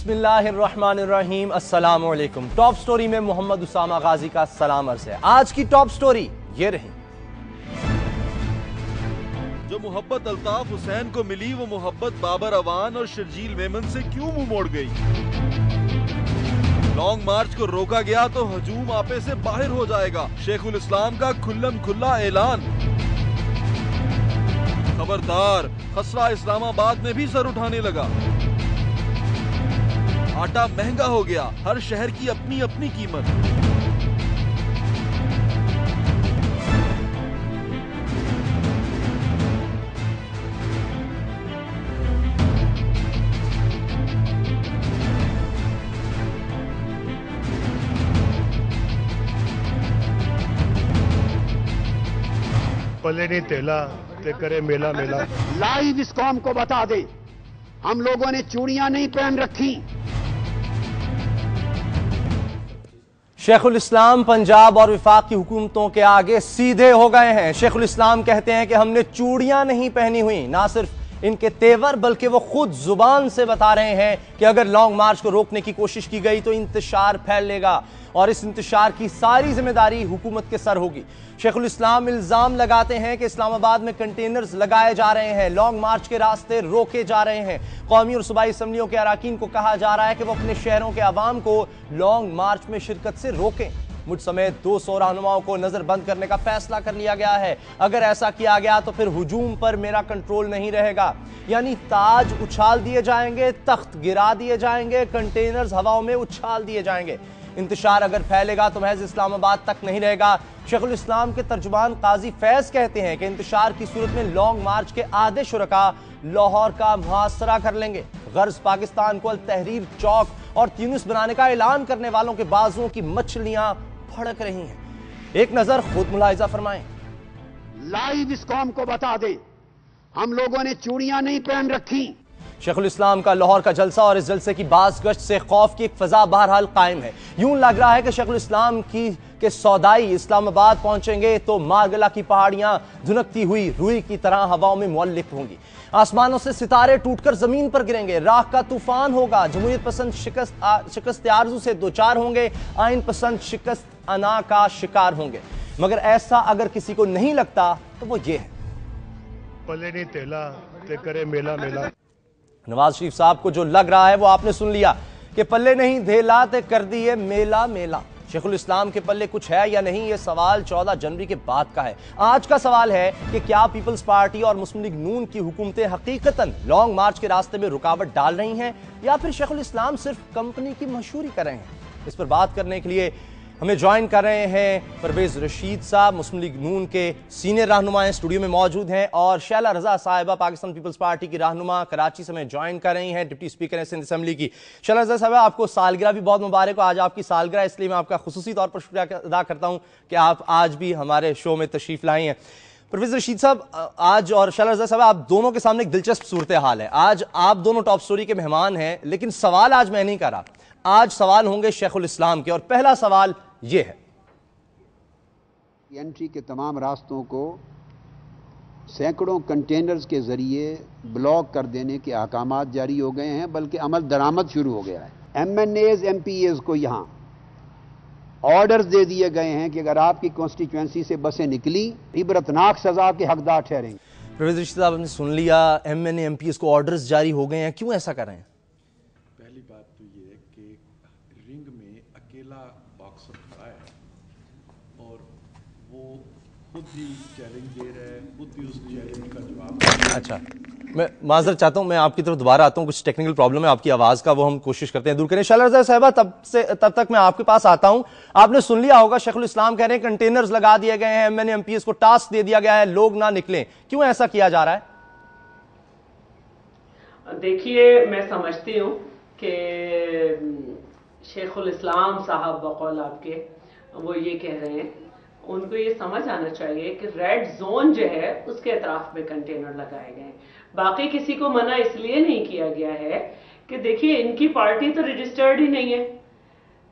बिस्मिल्लाहिर्रहमानिर्रहीम अस्सलाम वालेकुम टॉप स्टोरी में मोहम्मद उसामा गाजी का सलाम अर्ज है आज की टॉप स्टोरी ये रही जो मोहब्बत अल्ताफ हुसैन को मिली वो मोहब्बत बाबर अवान और शर्जील मेमन से क्यों मुंह मोड़ गई लॉन्ग मार्च को रोका गया तो हजूम आपे से बाहर हो जाएगा शेखुल इस्लाम का खुल्लम खुल्ला ऐलान खबरदार खसरा इस्लामाबाद में भी सर उठाने लगा आटा महंगा हो गया हर शहर की अपनी अपनी कीमत पले नहीं तेला ते करे मेला मेला लाइव इस कॉम को बता दे हम लोगों ने चूड़ियां नहीं पहन रखी शेखुल इस्लाम पंजाब और विफाक की हुकूमतों के आगे सीधे हो गए हैं शेखुल इस्लाम कहते हैं कि हमने चूड़ियां नहीं पहनी हुई ना सिर्फ इनके तेवर बल्कि वो खुद जुबान से बता रहे हैं कि अगर लॉन्ग मार्च को रोकने की कोशिश की गई तो इंतशार फैलेगा और इस इंतशार की सारी जिम्मेदारी हुकूमत के सर होगी शेखुल इस्लाम इल्ज़ाम लगाते हैं कि इस्लामाबाद में कंटेनर्स लगाए जा रहे हैं लॉन्ग मार्च के रास्ते रोके जा रहे हैं कौमी और सूबाई असम्बलियों के अरकान को कहा जा रहा है कि वो अपने शहरों के आवाम को लॉन्ग मार्च में शिरकत से रोकें मुझ समेत दो सौ रहनुमाओं को नज़रबंद करने का फैसला कर लिया गया है अगर ऐसा किया गया तो फिर हुजूम पर मेरा कंट्रोल नहीं रहेगा यानी ताज उछाल दिए जाएंगे तख्त गिरा दिए जाएंगे कंटेनर्स हवाओं में उछाल दिए जाएंगे इंतजार अगर फैलेगा तो महज इस्लामाबाद तक नहीं रहेगा शेखुल इस्लाम के तर्जुमान काजी फैज कहते हैं कि इंतजार की सूरत में लॉन्ग मार्च के आधे शुरका लाहौर का मुहासरा कर लेंगे गर्ज पाकिस्तान को अल तहरीर चौक और तीनस बनाने का ऐलान करने वालों के बाजुओं की मछलियां भड़क रही हैं एक नजर खुद मुलायजा फरमाएं लाइव इस कौम को बता दे हम लोगों ने चूड़ियां नहीं पहन रखी इस्लाम का लाहौर का जलसा और इस जलसे की बास गश्त से खौफ की एक फ़जा बहरहाल कायम है यूं लग रहा है कि इस्लाम की के सौदाई इस्लामाबाद पहुंचेंगे तो मारगला की पहाड़ियां धुनकती हुई रुई की तरह हवाओं में मौलिक होंगी आसमानों से सितारे टूटकर जमीन पर गिरेंगे राख का तूफान होगा जमहूरियत पसंद शिकस्त शिकस्त आरजू से दो चार होंगे आइन पसंद शिकस्त अना का शिकार होंगे मगर ऐसा अगर किसी को नहीं लगता तो वो ये है पले नहीं तेला ते करे मेला मेला नवाज शरीफ साहब को जो लग रहा है वो आपने सुन लिया कि पल्ले नहीं धेला कर दी है मेला मेला शेखुल इस्लाम के पल्ले कुछ है या नहीं ये सवाल 14 जनवरी के बाद का है आज का सवाल है कि क्या पीपल्स पार्टी और मुस्लिम लीग नून की हुकूमतें हकीकतन लॉन्ग मार्च के रास्ते में रुकावट डाल रही हैं या फिर शेखुल इस्लाम सिर्फ कंपनी की मशहूरी कर रहे हैं इस पर बात करने के लिए हमें ज्वाइन कर रहे हैं परवेज रशीद साहब मुस्लिम लीग नून के सीनियर रहनुमा स्टूडियो में मौजूद हैं और शैला रजा साहिबा पाकिस्तान पीपल्स पार्टी की रहनुमा कराची से हमें ज्वाइन कर रही हैं डिप्टी स्पीकर है सिंध असम्बली की शैला रजा साहबा आपको सालगिरह भी बहुत मुबारक हो आज आपकी सालगिरह इसलिए मैं आपका खसूसी तौर पर शुक्रिया अदा करता हूँ कि आप आज भी हमारे शो में तशरीफ़ लाई हैं परवेज रशीद साहब आज और शाला रजा साहब आप दोनों के सामने एक दिलचस्प सूरत हाल है आज आप दोनों टॉप स्टोरी के मेहमान हैं लेकिन सवाल आज मैं नहीं कर रहा आज सवाल होंगे उल इस्लाम के और पहला सवाल ये है एंट्री के तमाम रास्तों को सैकड़ों कंटेनर्स के ज़रिए ब्लॉक कर देने के अहकाम जारी हो गए हैं बल्कि अमल दरामद शुरू हो गया है M N As M P As को यहाँ ऑर्डर्स दे दिए गए हैं कि अगर आपकी कॉन्स्टिट्यूंसी से बसें निकली इबरतनाक सजा के हकदार ठहरेंगे प्रवेश साहब हमने सुन लिया M N M P S को ऑर्डर्स जारी हो गए हैं क्यों ऐसा कर रहे हैं अच्छा मैं माजर चाहता हूँ मैं आपकी तरफ दोबारा आता हूँ कुछ टेक्निकल प्रॉब्लम है आपकी आवाज़ का वो हम कोशिश करते हैं दूर करें शैलरजा साहबा तब से तब तक मैं आपके पास आता हूँ आपने सुन लिया होगा शेखुल इस्लाम कह रहे हैं कंटेनर्स लगा दिए गए हैं मैंने एम को टास्क दे दिया गया है लोग ना निकले क्यों ऐसा किया जा रहा है देखिए मैं समझती हूँ कि शेखुल इस्लाम साहब बकौल आपके वो ये कह रहे हैं उनको ये समझ आना चाहिए कि रेड जोन जो है उसके अतराफ में कंटेनर लगाए गए बाकी किसी को मना इसलिए नहीं किया गया है कि देखिए इनकी पार्टी तो रजिस्टर्ड ही नहीं है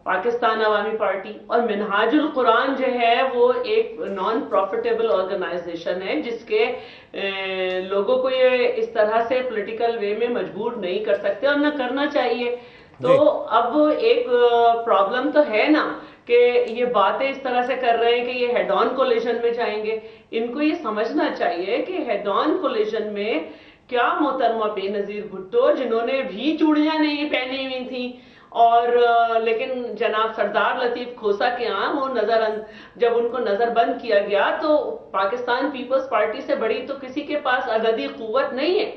पाकिस्तान अवामी पार्टी और मिनहाजुल कुरान जो है वो एक नॉन प्रॉफिटेबल ऑर्गेनाइजेशन है जिसके लोगों को ये इस तरह से पॉलिटिकल वे में मजबूर नहीं कर सकते और ना करना चाहिए तो अब एक प्रॉब्लम तो है ना कि ये बातें इस तरह से कर रहे हैं कि ये हेडॉन ऑन कोलिजन में जाएंगे इनको ये समझना चाहिए कि हेडॉन ऑन कोलिजन में क्या मोहतरमा बेनजीर भुट्टो जिन्होंने भी चूड़ियां नहीं पहनी हुई थी और लेकिन जनाब सरदार लतीफ खोसा के आम वो नजर अं, जब उनको नजरबंद किया गया तो पाकिस्तान पीपल्स पार्टी से बड़ी तो किसी के पास अगदी कुवत नहीं है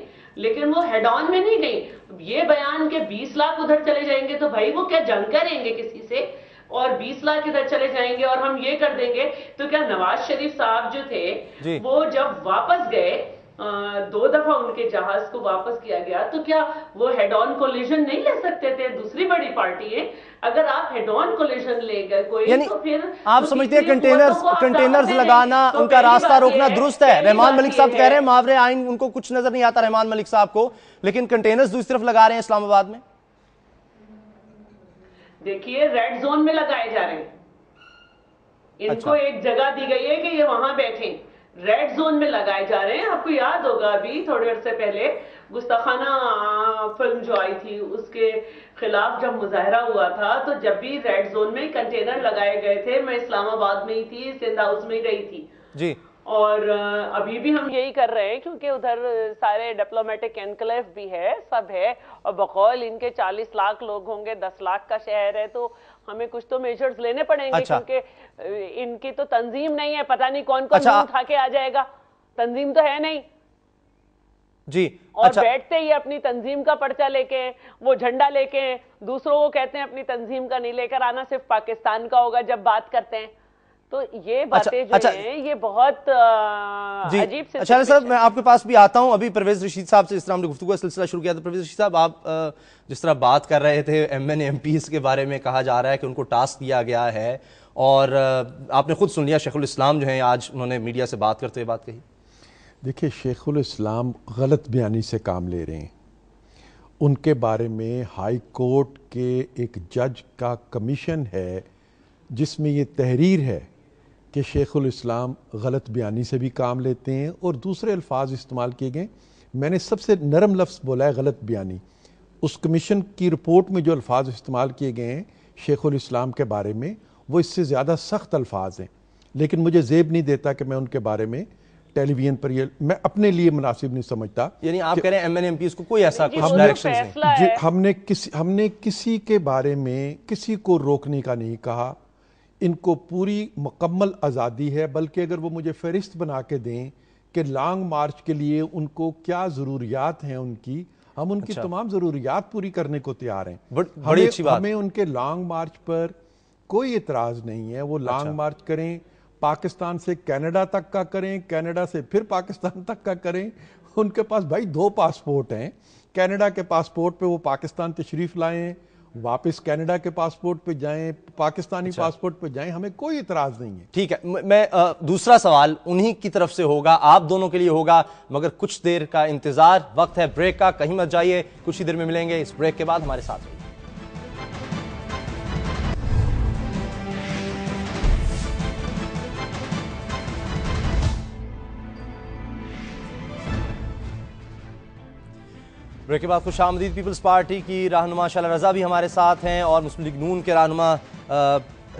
लेकिन वो हेड ऑन में नहीं गई ये बयान के 20 लाख उधर चले जाएंगे तो भाई वो क्या जंग करेंगे किसी से और 20 लाख इधर चले जाएंगे और हम ये कर देंगे तो क्या नवाज शरीफ साहब जो थे वो जब वापस गए दो दफा उनके जहाज को वापस किया गया तो क्या वो हेड ऑन कोलिजन नहीं ले सकते थे दूसरी बड़ी पार्टी है अगर आप हेड ऑन कोलिजन ले गए कोई तो फिर आप तो समझते हैं कंटेनर्स कंटेनर्स लगाना तो उनका रास्ता रोकना दुरुस्त है रहमान मलिक साहब कह रहे हैं मावरे आइन उनको कुछ नजर नहीं आता रहमान मलिक साहब को लेकिन कंटेनर्स दूसरी तरफ लगा रहे हैं इस्लामाबाद में देखिए रेड जोन में लगाए जा रहे हैं इनको अच्छा। एक जगह दी गई है कि ये वहां बैठे रेड जोन में लगाए जा रहे हैं आपको याद होगा अभी थोड़े अरसे पहले गुस्ताखाना फिल्म जो आई थी उसके खिलाफ जब मुजाहरा हुआ था तो जब भी रेड जोन में कंटेनर लगाए गए थे मैं इस्लामाबाद में ही थी सिंध हाउस में ही रही थी जी और अभी भी हम यही कर रहे हैं क्योंकि उधर सारे डिप्लोमेटिक एनक्लेव भी है सब है और बकौल इनके 40 लाख लोग होंगे 10 लाख का शहर है तो हमें कुछ तो मेजर्स लेने पड़ेंगे अच्छा। क्योंकि इनकी तो तंजीम नहीं है पता नहीं कौन कौन अच्छा। उठा के आ जाएगा तंजीम तो है नहीं जी और अच्छा। बैठते ही अपनी तंजीम का पर्चा लेके वो झंडा लेके दूसरों को कहते हैं अपनी तंजीम का नहीं लेकर आना सिर्फ पाकिस्तान का होगा जब बात करते हैं तो ये अच्छा, बातें अच्छा, जो अच्छा, ये बहुत जी, अजीब से अच्छा साहब मैं आपके पास भी आता हूँ अभी प्रवेश रशीद साहब से जिस तरह हमने गुफ्तु का सिलसिला शुरू किया था प्रवेश रशीद साहब आप जिस तरह बात कर रहे थे एम एन एम पी के बारे में कहा जा रहा है कि उनको टास्क दिया गया है और आपने खुद सुन लिया शेखुल इस्लाम जो है आज उन्होंने मीडिया से बात करते हुए बात कही देखिए शेखुल इस्लाम गलत बयानी से काम ले रहे हैं उनके बारे में हाई कोर्ट के एक जज का कमीशन है जिसमें ये तहरीर है कि शेख़ुलस्लाम गलत बयानी से भी काम लेते हैं और दूसरे अल्फाज इस्तेमाल किए गए मैंने सबसे नरम लफ्स बोला है गलत बयानी उस कमीशन की रिपोर्ट में जो अल्फाज इस्तेमाल किए गए हैं शेख उम के बारे में वो इससे ज़्यादा सख्त अल्फाज हैं लेकिन मुझे जेब नहीं देता कि मैं उनके बारे में टेलीविजन पर ये मैं अपने लिए मुनासिब नहीं समझता यानी आप कह रहे हैं एम को कोई ऐसा कुछ नहीं हमने किसी हमने किसी के बारे में किसी को रोकने का नहीं कहा इनको पूरी मुकम्मल आज़ादी है बल्कि अगर वो मुझे फहरिस्त बना के दें कि लॉन्ग मार्च के लिए उनको क्या ज़रूरियात हैं उनकी हम उनकी अच्छा। तमाम ज़रूरियात पूरी करने को तैयार हैं बड़ी अच्छी बात हमें उनके लॉन्ग मार्च पर कोई एतराज़ नहीं है वो लॉन्ग अच्छा। मार्च करें पाकिस्तान से कनाडा तक का करें कनाडा से फिर पाकिस्तान तक का करें उनके पास भाई दो पासपोर्ट हैं कनाडा के पासपोर्ट पे वो पाकिस्तान तशरीफ़ लाएं वापस कनाडा के पासपोर्ट पे जाएं पाकिस्तानी अच्छा। पासपोर्ट पे जाएं हमें कोई इतराज नहीं है ठीक है मैं आ, दूसरा सवाल उन्हीं की तरफ से होगा आप दोनों के लिए होगा मगर कुछ देर का इंतजार वक्त है ब्रेक का कहीं मत जाइए कुछ ही देर में मिलेंगे इस ब्रेक के बाद हमारे साथ ब्रेक के बाद खुश आमदीद पीपल्स पार्टी की रहनुमा शाह रजा भी हमारे साथ हैं और मुस्लिम लीग नून के रहनुमा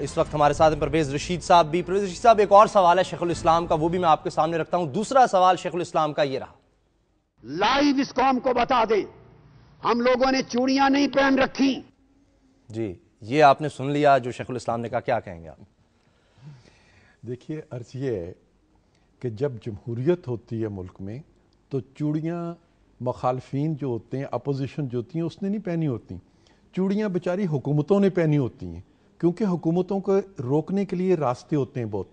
इस वक्त हमारे साथ हैं परवेज़ रशीद साहब भी परवेज़ रशीद साहब एक और सवाल है शेख इस्लाम का वो भी मैं आपके सामने रखता हूँ दूसरा सवाल शेख इस्लाम का ये रहा लाइव इस कॉम को बता दे हम लोगों ने चूड़ियाँ नहीं पहन रखी जी ये आपने सुन लिया जो शेख इस्लाम ने कहा क्या कहेंगे आप देखिए अर्ज ये है कि जब जमहूरियत होती है मुल्क में तो चूड़ियाँ मखालफन जो होते हैं अपोजिशन जो होती हैं उसने नहीं पहनी होती चूड़ियाँ बेचारी हुकूमतों ने पहनी होती हैं क्योंकि हुकूमतों को रोकने के लिए रास्ते होते हैं बहुत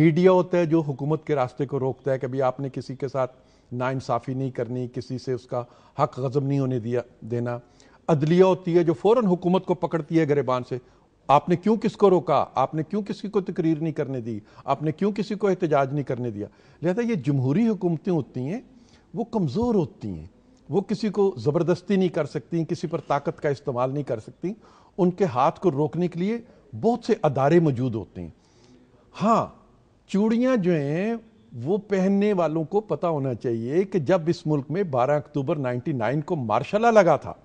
मीडिया होता है जो हुकूमत के रास्ते को रोकता है कभी आपने किसी के साथ नाइंसाफ़ी नहीं करनी किसी से उसका हक गज़म नहीं होने दिया देना अदलिया होती है जो फ़ौर हुकूमत को पकड़ती है गरीबान से आपने क्यों किसको रोका आपने क्यों किसी को तकरीर नहीं करने दी आपने क्यों किसी को एहतजाज नहीं करने दिया लिहाजा ये जमहूरी हुकूमतें होती हैं वो कमज़ोर होती हैं वो किसी को ज़बरदस्ती नहीं कर सकती किसी पर ताकत का इस्तेमाल नहीं कर सकती उनके हाथ को रोकने के लिए बहुत से अदारे मौजूद होते हैं हाँ चूड़ियाँ जो हैं वो पहनने वालों को पता होना चाहिए कि जब इस मुल्क में 12 अक्टूबर 99 को मार्शाला लगा था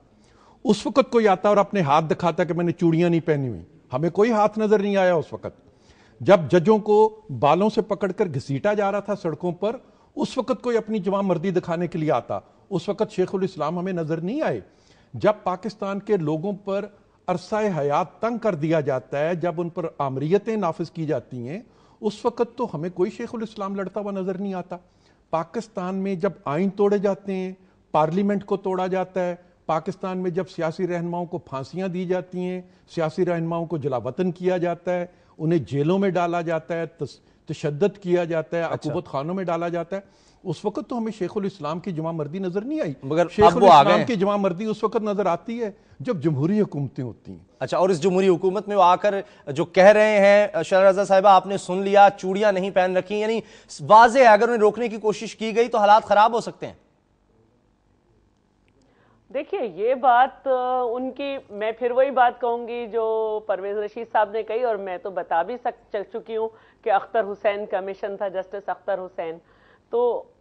उस वक्त कोई आता और अपने हाथ दिखाता कि मैंने चूड़ियाँ नहीं पहनी हुई हमें कोई हाथ नज़र नहीं आया उस वक्त जब जजों को बालों से पकड़कर घसीटा जा रहा था सड़कों पर उस वक़्त कोई अपनी जवाब मर्दी दिखाने के लिए आता उस वक़्त शेखुल इस्लाम हमें नज़र नहीं आए जब पाकिस्तान के लोगों पर अरसा हयात तंग कर दिया जाता है जब उन पर आमरीतें नाफिज की जाती हैं उस वक़्त तो हमें कोई शेखुल इस्लाम लड़ता हुआ नज़र नहीं आता पाकिस्तान में जब आइन तोड़े जाते हैं पार्लियामेंट को तोड़ा जाता है पाकिस्तान में जब सियासी रहनुमाओं को फांसियाँ दी जाती हैं सियासी रहनुमाओं को जलावतन किया जाता है उन्हें जेलों में डाला जाता है तस, तशद किया जाता है अच्छा। अकूबत अच्छा। खानों में डाला जाता है उस वक्त तो हमें शेख उम की जमा मर्दी नजर नहीं आई मगर शेखुल की जमा मर्दी उस वक्त नजर आती है जब जमहूरी हुकूमतें होती हैं अच्छा और इस जमहूरी हुकूमत में वो आकर जो कह रहे हैं शरा साहिबा आपने सुन लिया चूड़ियां नहीं पहन रखी यानी वाज है अगर उन्हें रोकने की कोशिश की गई तो हालात खराब हो सकते हैं देखिए ये बात उनकी मैं फिर वही बात कहूंगी जो परवेज रशीद साहब ने कही और मैं तो बता भी सक चुकी हूँ कि अख्तर हुसैन कमीशन था जस्टिस अख्तर हुसैन तो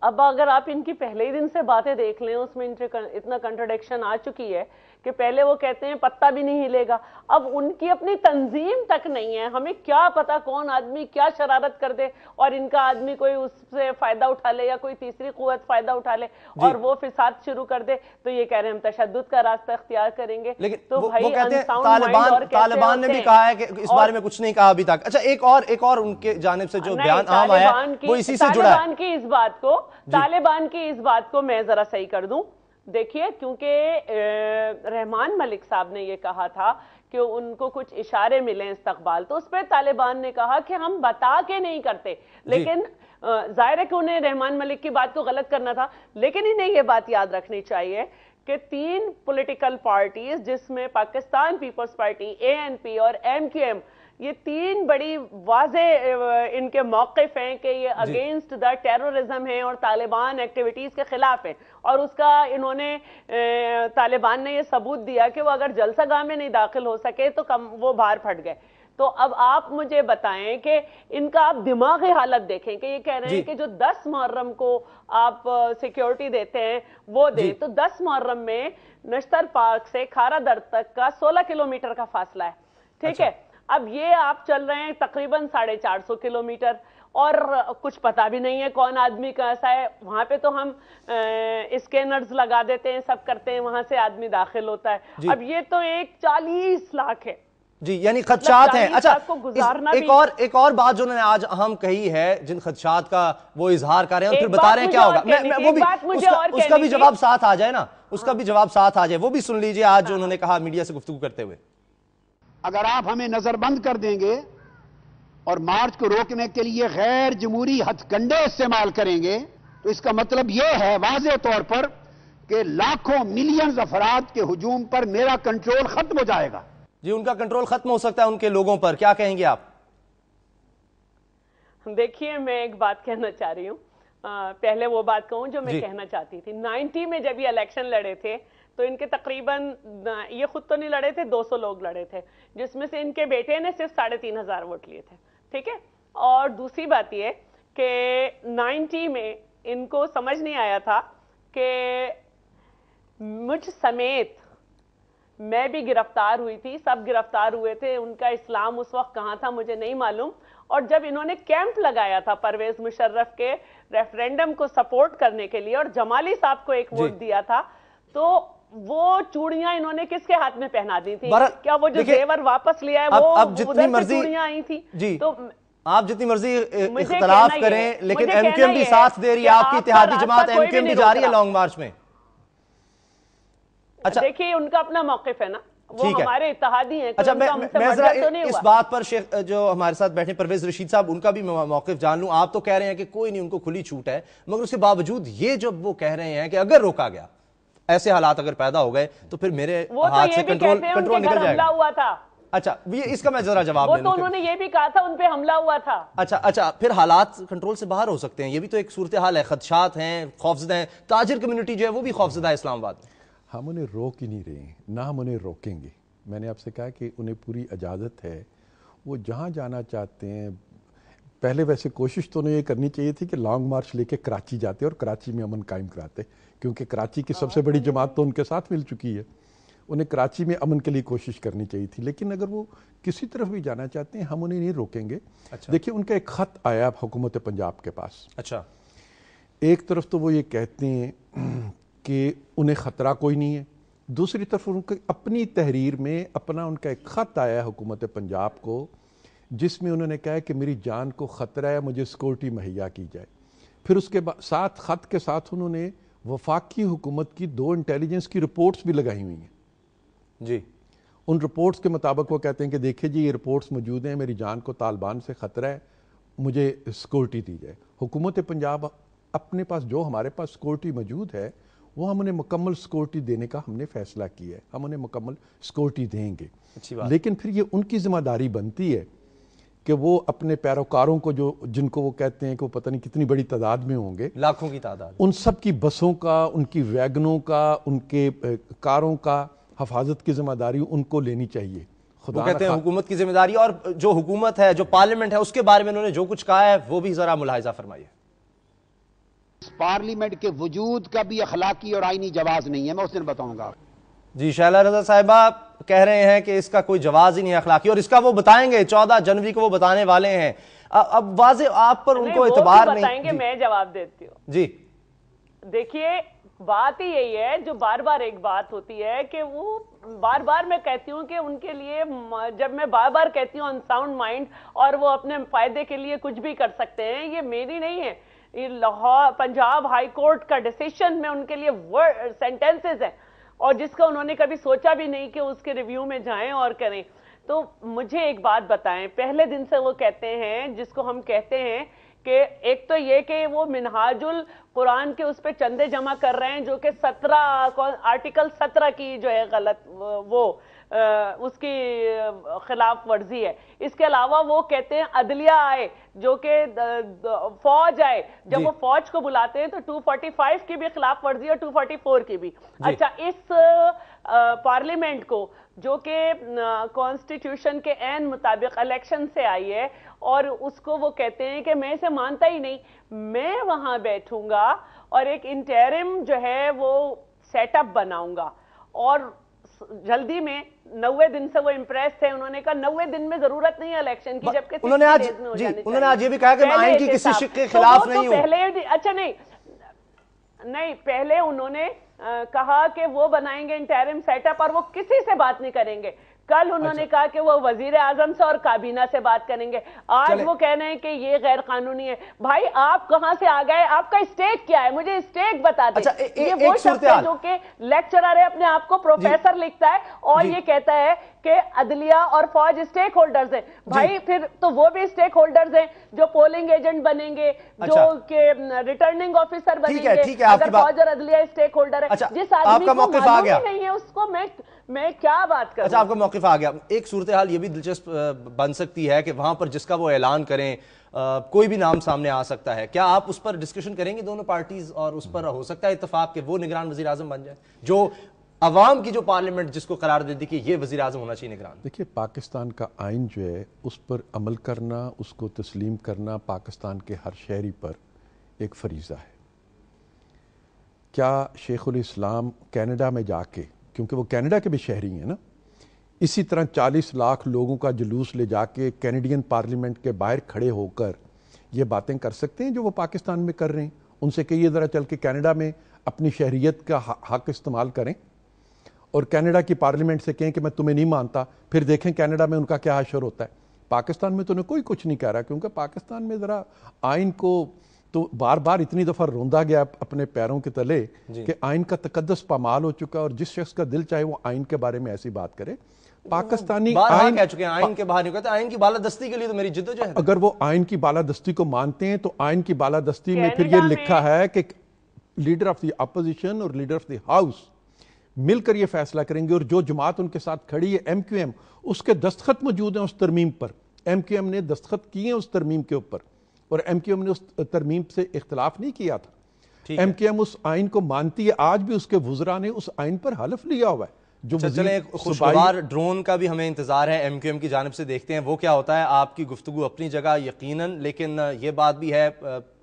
अब अगर आप इनकी पहले ही दिन से बातें देख लें उसमें इतना कंट्रोडिक्शन आ चुकी है कि पहले वो कहते हैं पत्ता भी नहीं हिलेगा अब उनकी अपनी तंजीम तक नहीं है हमें क्या पता कौन आदमी क्या शरारत कर दे और इनका आदमी कोई उससे फायदा उठा ले या कोई तीसरी कुत फायदा उठा ले और वो फिसाद शुरू कर दे तो ये कह रहे हैं हम तशद का रास्ता अख्तियार करेंगे लेकिन तो वो, भाई वो कहते तालिबान तालिबान ने भी कहा है कि इस बारे में कुछ नहीं कहा अभी तक अच्छा एक और एक और उनके जानब से जो बयान आम आया वो इसी से जुड़ा तालिबान की इस बात को तालिबान की इस बात को मैं जरा सही कर दूं देखिए क्योंकि रहमान मलिक साहब ने यह कहा था कि उनको कुछ इशारे मिले इस्तकबाल तो उस पर तालिबान ने कहा कि हम बता के नहीं करते लेकिन जाहिर है कि उन्हें रहमान मलिक की बात को गलत करना था लेकिन इन्हें यह बात याद रखनी चाहिए कि तीन पॉलिटिकल पार्टीज जिसमें पाकिस्तान पीपल्स पार्टी एएनपी और एमक्यूएम ये तीन बड़ी वाज इनके मौकफ हैं कि ये अगेंस्ट द टेररिज्म है और तालिबान एक्टिविटीज़ के खिलाफ है और उसका इन्होंने तालिबान ने ये सबूत दिया कि वो अगर जलसा गांव में नहीं दाखिल हो सके तो कम वो बाहर फट गए तो अब आप मुझे बताएं कि इनका आप दिमागी हालत देखें कि ये कह रहे हैं कि जो 10 मुहर्रम को आप सिक्योरिटी देते हैं वो दें तो 10 मुहर्रम में नश्तर पार्क से खारा दर तक का 16 किलोमीटर का फासला है ठीक अच्छा। है अब ये आप चल रहे हैं तकरीबन साढ़े चार सौ किलोमीटर और कुछ पता भी नहीं है कौन आदमी कैसा है वहाँ पे तो हम स्कैनर्स लगा देते हैं सब करते हैं वहाँ से आदमी दाखिल होता है अब ये तो एक चालीस लाख है जी यानी खदशात हैं मतलब अच्छा इस, एक और एक और बात जो उन्होंने आज हम कही है जिन खदशात का वो इजहार कर रहे हैं और फिर बता रहे हैं क्या होगा मैं, मैं वो भी उसका, उसका भी जवाब साथ आ जाए ना उसका हाँ। भी जवाब साथ आ जाए वो भी सुन लीजिए आज जो हाँ। उन्होंने कहा मीडिया से गुफ्तु करते हुए अगर आप हमें नजरबंद कर देंगे और मार्च को रोकने के लिए गैर जमूरी हथकंडे इस्तेमाल करेंगे तो इसका मतलब यह है वाज तौर पर कि लाखों मिलियंस अफराद के हजूम पर मेरा कंट्रोल खत्म हो जाएगा जी उनका कंट्रोल खत्म हो सकता है उनके लोगों पर क्या कहेंगे आप देखिए मैं एक बात कहना चाह रही आ, पहले वो बात कहूं जो मैं कहना चाहती थी 90 में जब ये इलेक्शन लड़े थे तो इनके तकरीबन ये खुद तो नहीं लड़े थे 200 लोग लड़े थे जिसमें से इनके बेटे ने सिर्फ साढ़े तीन हज़ार वोट लिए थे ठीक है और दूसरी बात ये कि 90 में इनको समझ नहीं आया था कि मुझ समेत मैं भी गिरफ्तार हुई थी सब गिरफ्तार हुए थे उनका इस्लाम उस वक्त कहाँ था मुझे नहीं मालूम और जब इन्होंने कैंप लगाया था परवेज मुशर्रफ के रेफरेंडम को सपोर्ट करने के लिए और जमाली साहब को एक वोट दिया था तो वो चूड़ियां इन्होंने किसके हाथ में पहना दी थी क्या वो जो जेवर वापस लिया है अब, वो अब जितनी मर्जी चूड़ियां आई थी जी तो आप जितनी मर्जी इख्तलाफ करें लेकिन एमक्यूएम भी साथ दे रही है आपकी इतिहादी जमात एमक्यूएम भी जा रही है लॉन्ग मार्च में अच्छा देखिए उनका अपना मौकफ है ना ठीक है हमारे इतिहादी हैं तो अच्छा मैं, मैं जरा तो इस बात पर शेख जो हमारे साथ बैठे परवेज रशीद साहब उनका भी मौकफ जान लूं आप तो कह रहे हैं कि कोई नहीं उनको खुली छूट है मगर उसके बावजूद ये जब वो कह रहे हैं कि अगर रोका गया ऐसे हालात अगर पैदा हो गए तो फिर मेरे तो हाथ से कंट्रोल कंट्रोल निकल जाएगा हुआ था अच्छा ये इसका मैं जरा जवाब वो तो उन्होंने ये भी कहा था उन पे हमला हुआ था अच्छा अच्छा फिर हालात कंट्रोल से बाहर हो सकते हैं ये भी तो एक सूरत हाल है खदशात हैं खौफजदा हैं ताजर कम्युनिटी जो है वो भी खौफजदा है इस्लामाबाद हम उन्हें रोक ही नहीं रहे हैं ना हम उन्हें रोकेंगे मैंने आपसे कहा कि उन्हें पूरी इजाज़त है वो जहाँ जाना चाहते हैं पहले वैसे कोशिश तो उन्हें ये करनी चाहिए थी कि लॉन्ग मार्च लेके कराची जाते और कराची में अमन कायम कराते क्योंकि कराची की सबसे हाँ, बड़ी जमात तो उनके साथ मिल चुकी है उन्हें कराची में अमन के लिए कोशिश करनी चाहिए थी लेकिन अगर वो किसी तरफ भी जाना चाहते हैं हम उन्हें नहीं रोकेंगे अच्छा। देखिए उनका एक ख़त आया हुकूमत पंजाब के पास अच्छा एक तरफ तो वो ये कहते हैं कि उन्हें ख़तरा कोई नहीं है दूसरी तरफ उनकी अपनी तहरीर में अपना उनका एक ख़त आया हुकूमत पंजाब को जिसमें उन्होंने कहा कि मेरी जान को ख़तरा है मुझे सिक्योरिटी मुहैया की जाए फिर उसके साथ ख़त के साथ उन्होंने वफाकी हुकूमत की दो इंटेलिजेंस की रिपोर्ट्स भी लगाई हुई हैं जी उन रिपोर्ट्स के मुताबिक वो कहते हैं कि देखिए जी ये रिपोर्ट्स मौजूद हैं मेरी जान को तालिबान से ख़तरा है मुझे सिक्योरिटी दी जाए हुकूमत पंजाब अपने पास जो हमारे पास सिक्योरिटी मौजूद है वो हम उन्हें मुकम्मल सिक्योरिटी देने का हमने फैसला किया है हम उन्हें मुकम्मल सिक्योरिटी देंगे लेकिन फिर ये उनकी जिम्मेदारी बनती है कि वो अपने पैरोकारों को जो जिनको वो कहते हैं कि वो पता नहीं कितनी बड़ी तादाद में होंगे लाखों की तादाद उन सब की बसों का उनकी वैगनों का उनके कारों का हफाजत की जिम्मेदारी उनको लेनी चाहिए खुदा कहते हैं हुकूमत की जिम्मेदारी और जो हुकूमत है जो पार्लियामेंट है उसके बारे में उन्होंने जो कुछ कहा है वो भी जरा मुलाहजा फरमाइए पार्लियामेंट के वजूद का भी अखलाकी और आईनी जवाब नहीं है मैं उस दिन बताऊंगा जी शैला रजा साहिबा कह रहे हैं कि इसका कोई जवाब ही नहीं अखलाकी और इसका वो बताएंगे चौदह जनवरी को वो बताने वाले हैं अब वाजे आप पर उनको एतबार तो नहीं बताएंगे मैं जवाब देती हूँ जी देखिए बात ही यही है जो बार बार एक बात होती है कि वो बार बार मैं कहती हूँ कि उनके लिए जब मैं बार बार कहती हूँ अनसाउंड माइंड और वो अपने फायदे के लिए कुछ भी कर सकते हैं ये मेरी नहीं है ये लाहौर पंजाब हाई कोर्ट का डिसीशन में उनके लिए वर्ड सेंटेंसेस है और जिसका उन्होंने कभी सोचा भी नहीं कि उसके रिव्यू में जाएं और करें तो मुझे एक बात बताएं पहले दिन से वो कहते हैं जिसको हम कहते हैं कि एक तो ये कि वो मिनहाजुल कुरान के उस पर चंदे जमा कर रहे हैं जो कि सत्रह आर्टिकल सत्रह की जो है गलत वो उसकी खिलाफ वर्जी है इसके अलावा वो कहते हैं अदलिया आए जो कि फौज आए जब वो फौज को बुलाते हैं तो 245 की भी खिलाफ वर्जी और 244 की भी अच्छा इस पार्लियामेंट को जो कि कॉन्स्टिट्यूशन के एन मुताबिक इलेक्शन से आई है और उसको वो कहते हैं कि मैं इसे मानता ही नहीं मैं वहां बैठूंगा और एक इंटेरिम जो है वो सेटअप बनाऊंगा और जल्दी में नवे दिन से वो इम्प्रेस थे उन्होंने कहा नवे दिन में जरूरत नहीं है इलेक्शन की जबकि उन्होंने आज जी उन्होंने आज ये भी कहा कि मैं की किसी शिक के खिलाफ तो नहीं हूं तो पहले अच्छा नहीं नहीं पहले उन्होंने आ, कहा कि वो बनाएंगे इंटरिम सेटअप और वो किसी से बात नहीं करेंगे कल उन्होंने अच्छा। कहा कि वो वजीर आजम से और काबीना से बात करेंगे आज वो कह रहे हैं कि ये गैर कानूनी है भाई आप कहां से आ गए आपका स्टेक क्या है मुझे स्टेक बता दें अच्छा, ये वो शब्द है जो कि लेक्चरर है अपने आप को प्रोफेसर लिखता है और ये कहता है के अदलिया और फौज स्टेक होल्डर्स हैं भाई फिर तो वो भी स्टेक होल्डर्स हैं जो पोलिंग एजेंट बनेंगे अच्छा। जो के रिटर्निंग ऑफिसर बनेंगे है, है, अगर फौज और अदलिया स्टेक होल्डर है अच्छा, जिस आदमी को नहीं है उसको मैं मैं क्या बात कर अच्छा आपका मौकफ आ गया एक सूरत हाल ये भी दिलचस्प बन सकती है कि वहां पर जिसका वो ऐलान करें आ, कोई भी नाम सामने आ सकता है क्या आप उस पर डिस्कशन करेंगे दोनों पार्टीज और उस पर हो सकता है इतफाक के वो निगरान वजी बन जाए जो अवाम की जो पार्लियामेंट जिसको करार दे दी कि ये वजी अजम होना चाहिए निगरान देखिए पाकिस्तान का आइन जो है उस पर अमल करना उसको तस्लीम करना पाकिस्तान के हर शहरी पर एक फरीज़ा है क्या शेख उम कनाडा में जाके क्योंकि वो कनाडा के भी शहरी हैं ना इसी तरह 40 लाख लोगों का जुलूस ले जाके कैनेडियन पार्लियामेंट के बाहर खड़े होकर ये बातें कर सकते हैं जो वो पाकिस्तान में कर रहे हैं उनसे कहिए ज़रा चल के कैनेडा में अपनी शहरीत का हक इस्तेमाल करें और कनाडा की पार्लियामेंट से कहें कि मैं तुम्हें नहीं मानता फिर देखें कनाडा में उनका क्या अशर होता है पाकिस्तान में तो उन्हें कोई कुछ नहीं कह रहा क्योंकि पाकिस्तान में ज़रा आइन को तो बार बार इतनी दफ़ा रोंदा गया अपने पैरों के तले कि आइन का तकदस पामाल हो चुका और जिस शख्स का दिल चाहे वो आइन के बारे में ऐसी बात करे पाकिस्तानी आइन कह चुके हैं आइन के बाहर निकलते आइन की बालादस्ती के लिए तो मेरी जिद्दोजहद अगर वो आइन की बालादस्ती को मानते हैं तो आइन की बालादस्ती में फिर ये लिखा है कि लीडर ऑफ द अपोजिशन और लीडर ऑफ द हाउस मिलकर ये फैसला करेंगे और जो जमात उनके साथ खड़ी है एम क्यू एम उसके दस्तखत मौजूद हैं उस तरमीम पर एम क्यू एम ने दस्तखत किए हैं उस तरमीम के ऊपर और एम क्यू एम ने उस तरमीम से इख्तलाफ नहीं किया था एम क्यू एम उस आइन को मानती है आज भी उसके वजरा ने उस आइन पर हलफ लिया हुआ है जो चले खुशगवार ड्रोन का भी हमें इंतजार है एम क्यू एम की जानब से देखते हैं वो क्या होता है आपकी गुफ्तु अपनी जगह यकीनन लेकिन ये बात भी है